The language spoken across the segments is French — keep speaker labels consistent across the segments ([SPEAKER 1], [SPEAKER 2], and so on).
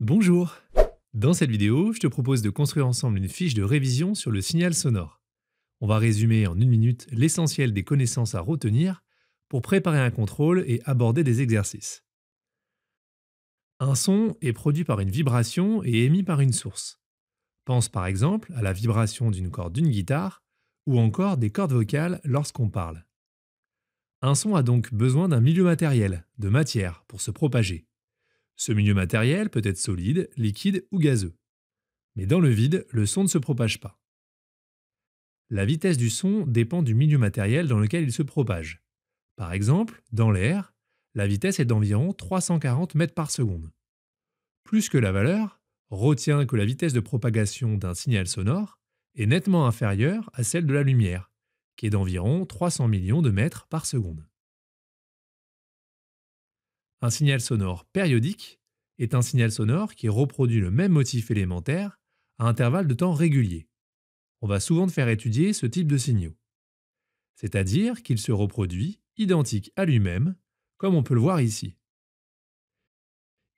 [SPEAKER 1] Bonjour Dans cette vidéo, je te propose de construire ensemble une fiche de révision sur le signal sonore. On va résumer en une minute l'essentiel des connaissances à retenir pour préparer un contrôle et aborder des exercices. Un son est produit par une vibration et émis par une source. Pense par exemple à la vibration d'une corde d'une guitare ou encore des cordes vocales lorsqu'on parle. Un son a donc besoin d'un milieu matériel, de matière, pour se propager. Ce milieu matériel peut être solide, liquide ou gazeux. Mais dans le vide, le son ne se propage pas. La vitesse du son dépend du milieu matériel dans lequel il se propage. Par exemple, dans l'air, la vitesse est d'environ 340 mètres par seconde. Plus que la valeur, retient que la vitesse de propagation d'un signal sonore est nettement inférieure à celle de la lumière, qui est d'environ 300 millions de mètres par seconde. Un signal sonore périodique est un signal sonore qui reproduit le même motif élémentaire à intervalles de temps réguliers. On va souvent faire étudier ce type de signaux. C'est-à-dire qu'il se reproduit identique à lui-même, comme on peut le voir ici.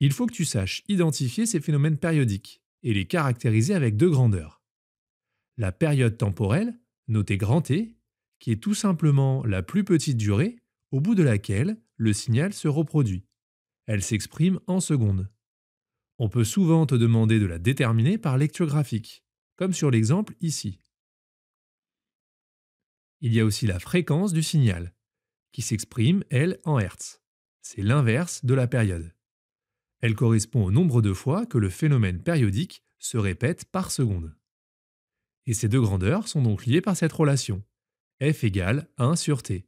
[SPEAKER 1] Il faut que tu saches identifier ces phénomènes périodiques et les caractériser avec deux grandeurs. La période temporelle, notée grand T, e, qui est tout simplement la plus petite durée au bout de laquelle le signal se reproduit elle s'exprime en secondes. On peut souvent te demander de la déterminer par lecture graphique, comme sur l'exemple ici. Il y a aussi la fréquence du signal, qui s'exprime, elle, en Hertz. C'est l'inverse de la période. Elle correspond au nombre de fois que le phénomène périodique se répète par seconde. Et ces deux grandeurs sont donc liées par cette relation. F égale 1 sur T.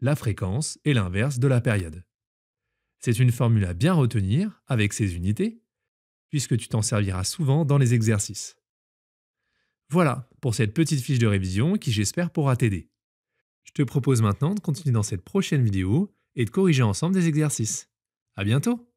[SPEAKER 1] La fréquence est l'inverse de la période. C'est une formule à bien retenir avec ses unités, puisque tu t'en serviras souvent dans les exercices. Voilà pour cette petite fiche de révision qui j'espère pourra t'aider. Je te propose maintenant de continuer dans cette prochaine vidéo et de corriger ensemble des exercices. À bientôt